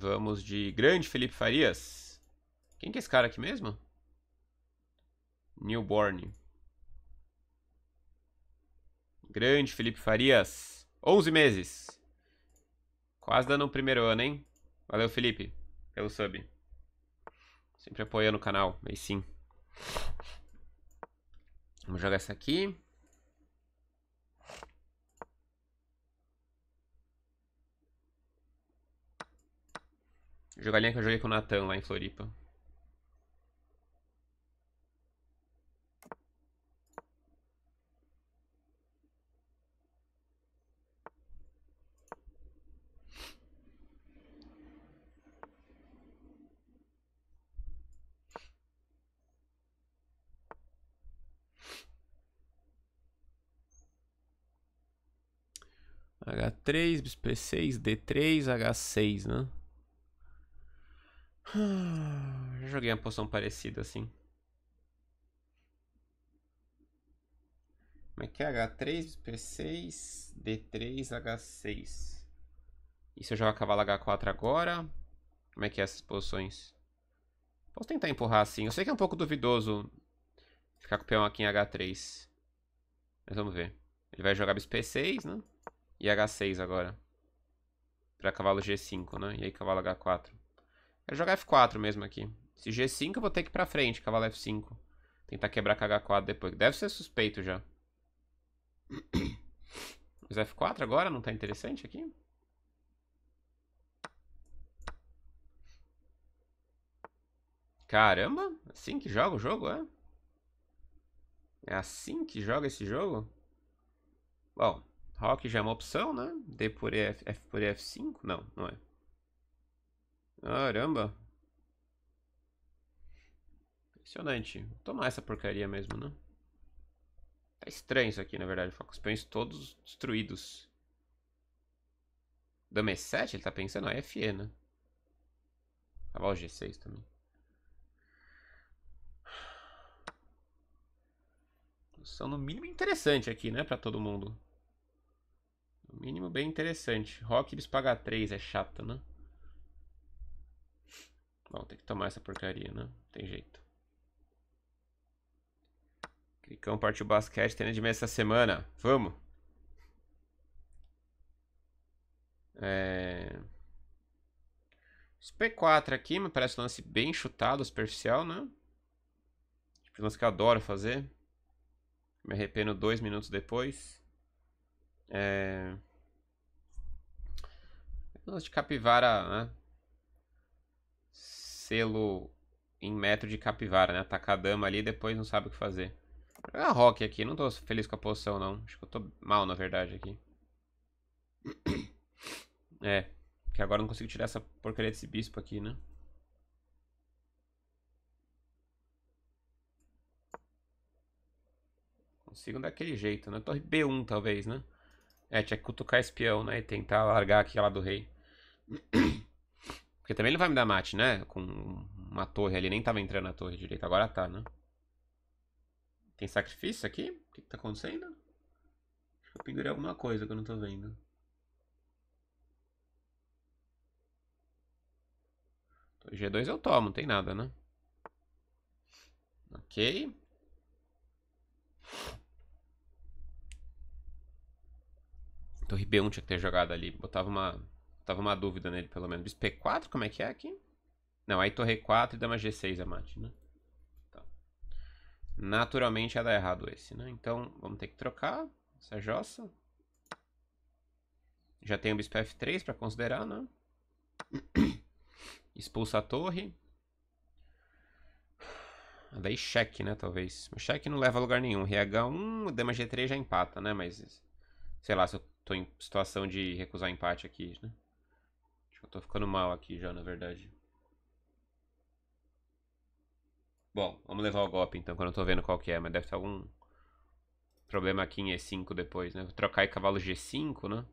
Vamos de grande Felipe Farias. Quem que é esse cara aqui mesmo? Newborn. Grande Felipe Farias. 11 meses. Quase dando o primeiro ano, hein? Valeu, Felipe, pelo sub. Sempre apoiando o canal, aí sim. Vamos jogar essa aqui. Jogalinha que eu joguei com o Natan lá em Floripa. H3, bispo seis, 6 D3, H6, né? Ah, joguei uma poção parecida assim. Como é que é? H3, P6, D3, H6. E se eu jogar cavalo H4 agora? Como é que é essas posições? Posso tentar empurrar assim. Eu sei que é um pouco duvidoso ficar com o peão aqui em H3. Mas vamos ver. Ele vai jogar bispo 6 né? E H6 agora. Pra cavalo G5, né? E aí cavalo H4. Quero é jogar F4 mesmo aqui. Se G5 eu vou ter que ir pra frente, cavalo F5. Tentar quebrar com H4 depois. Deve ser suspeito já. Mas F4 agora não tá interessante aqui? Caramba, é assim que joga o jogo, é? É assim que joga esse jogo? Bom, Rock já é uma opção, né? D por F, F por F5? Não, não é. Caramba. Impressionante. Vou tomar essa porcaria mesmo, né? Tá estranho isso aqui, na verdade. Com os pães todos destruídos. Dama E7? Ele tá pensando? é FE, né? Cavalo G6 também. São no mínimo interessante aqui, né? Pra todo mundo. No mínimo bem interessante. Rock eles pagar 3 é chato, né? Bom, tem que tomar essa porcaria, né? Tem jeito. Clicão partiu basquete, treino de mesa essa semana. Vamos! É... Os P4 aqui me parece um lance bem chutado, superficial, né? Tipo, um lance que eu adoro fazer. Me arrependo dois minutos depois. É... Lance de capivara, né? selo em metro de capivara, né? Atacar a dama ali e depois não sabe o que fazer. Vou é jogar rock aqui, não tô feliz com a posição não. Acho que eu tô mal, na verdade, aqui. É, que agora eu não consigo tirar essa porcaria desse bispo aqui, né? Consigo daquele jeito, né? Torre B1, talvez, né? É, tinha que cutucar espião, né? E tentar largar aquela do rei. Porque também ele vai me dar mate, né? Com uma torre ali. Nem tava entrando na torre direito. Agora tá, né? Tem sacrifício aqui? O que, que tá acontecendo? Acho que eu pendurei alguma coisa que eu não tô vendo. G2 eu tomo, não tem nada, né? Ok. Torre B1 tinha que ter jogado ali. Botava uma Tava uma dúvida nele, pelo menos. Bispo 4 como é que é aqui? Não, aí torre 4 e dama G6 a mate, né? Tá. Naturalmente ia dar errado esse, né? Então, vamos ter que trocar essa jossa. Já tem o bispo F3 pra considerar, né? Expulsa a torre. Daí cheque, né, talvez. O cheque não leva a lugar nenhum. RH1, dama G3 já empata, né? Mas, sei lá, se eu tô em situação de recusar empate aqui, né? Eu tô ficando mal aqui já, na verdade. Bom, vamos levar o golpe então, que eu não tô vendo qual que é, mas deve ter algum problema aqui em E5 depois, né? Vou trocar aí cavalo G5, né?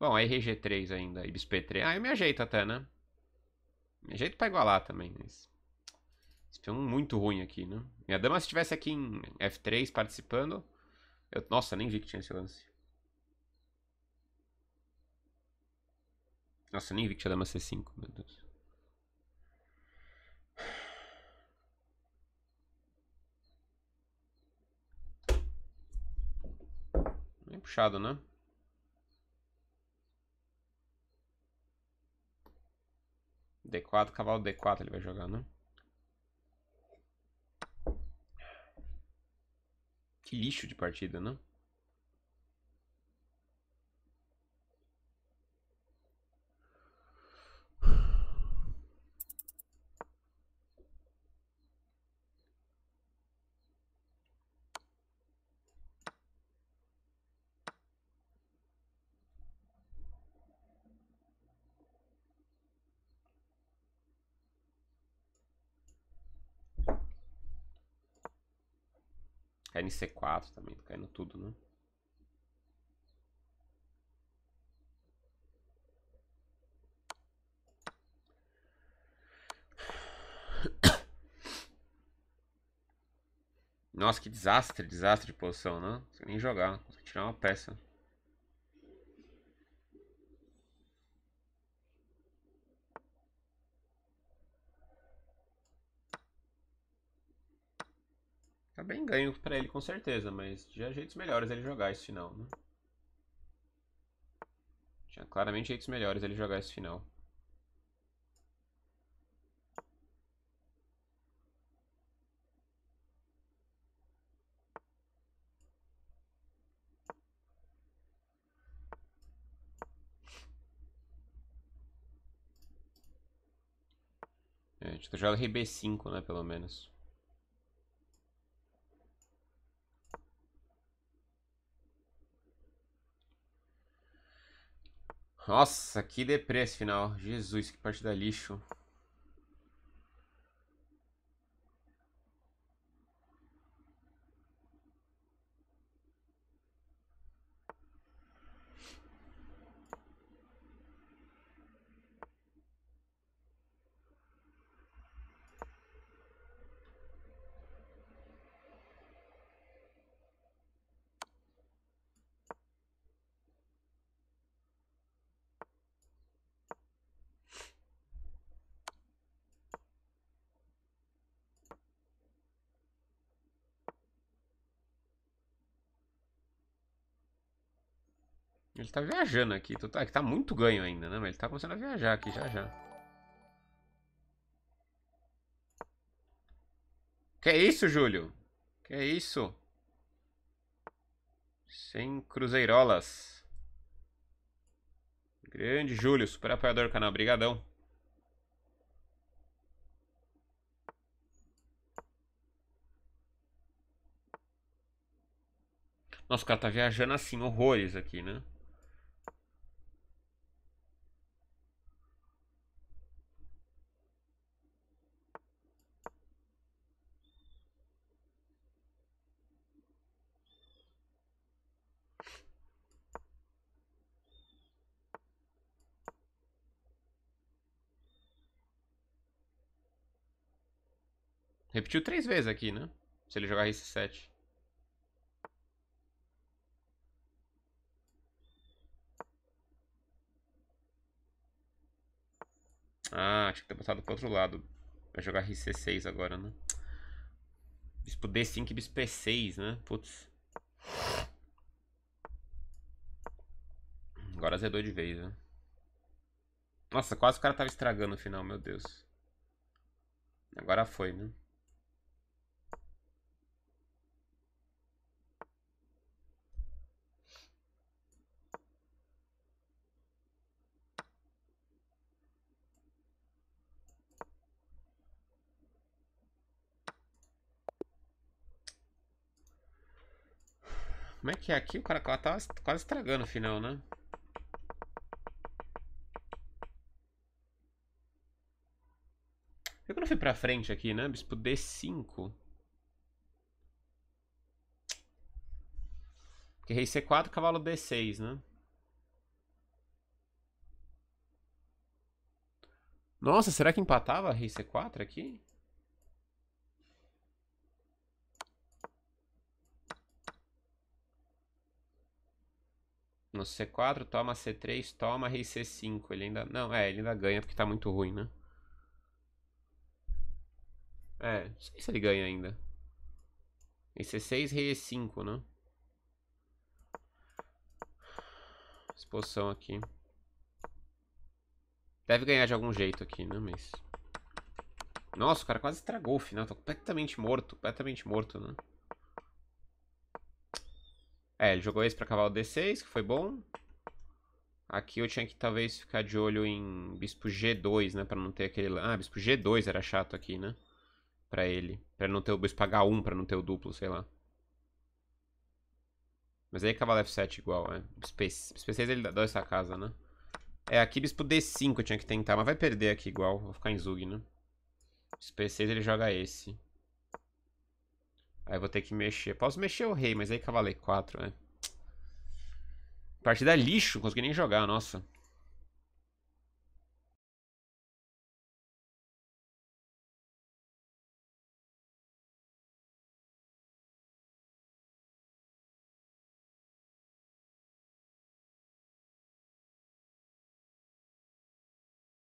Bom, RG3 ainda, e P3. Ah, eu me ajeito até, né? Me ajeito pra igualar também, mas... Esse um muito ruim aqui, né? Minha dama, se estivesse aqui em F3 participando... Eu... Nossa, nem vi que tinha esse lance. Nossa, eu nem vi que tinha dado uma C5, meu Deus. Bem puxado, né? D4, cavalo D4 ele vai jogar, né? Que lixo de partida, né? caindo em C4 também, tá caindo tudo, né? Nossa, que desastre, desastre de posição, né? Não nem jogar, não tirar uma peça. bem ganho para ele com certeza, mas tinha jeitos melhores ele jogar esse final, né? Tinha claramente jeitos melhores ele jogar esse final. É, tinha jogado RB5, né, pelo menos. Nossa, que deprê esse final. Jesus, que partida lixo. Ele tá viajando aqui. Tá, tá muito ganho ainda, né? Mas ele tá começando a viajar aqui já já. Que isso, Júlio? Que isso? Sem cruzeirolas. Grande Júlio, super apoiador do canal. Brigadão. Nossa, o cara tá viajando assim, horrores aqui, né? Repetiu três vezes aqui, né? Se ele jogar esse 7. Ah, acho que tá botado pro outro lado. Vai jogar RC6 agora, né? Bispo D5 e Bispo E6, né? Putz. Agora zedou de vez, né? Nossa, quase o cara tava estragando o final, meu Deus. Agora foi, né? Como é que é aqui? O cara tava tá quase estragando o final, né? Eu que não fui pra frente aqui, né? Bispo D5. Porque rei C4, cavalo D6, né? Nossa, será que empatava rei C4 aqui? No C4, toma C3, toma rei C5. Ele ainda... Não, é, ele ainda ganha porque tá muito ruim, né? É, não sei se ele ganha ainda. Rei C6, rei E5, né? Exposição aqui. Deve ganhar de algum jeito aqui, né? Mas... Nossa, o cara quase estragou o final. Tô tá completamente morto, completamente morto, né? É, ele jogou esse pra cavalo D6, que foi bom. Aqui eu tinha que talvez ficar de olho em bispo G2, né? Pra não ter aquele... Ah, bispo G2 era chato aqui, né? Pra ele. Pra não ter o bispo H1, pra não ter o duplo, sei lá. Mas aí cavalo F7 igual, é. Bispo P6 ele dá essa casa, né? É, aqui bispo D5 eu tinha que tentar, mas vai perder aqui igual. Vou ficar em Zug, né? Bispo P6 ele joga esse. Aí vou ter que mexer. Posso mexer o rei, mas aí cavalei 4, né? Partida lixo, não consegui nem jogar, nossa.